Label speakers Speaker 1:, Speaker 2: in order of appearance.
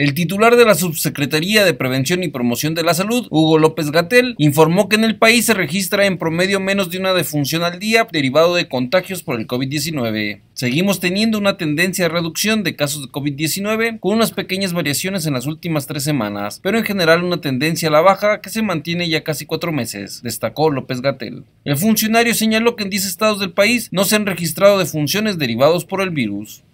Speaker 1: El titular de la Subsecretaría de Prevención y Promoción de la Salud, Hugo López Gatel, informó que en el país se registra en promedio menos de una defunción al día derivado de contagios por el COVID-19. Seguimos teniendo una tendencia de reducción de casos de COVID-19 con unas pequeñas variaciones en las últimas tres semanas, pero en general una tendencia a la baja que se mantiene ya casi cuatro meses, destacó López Gatel. El funcionario señaló que en 10 estados del país no se han registrado defunciones derivados por el virus.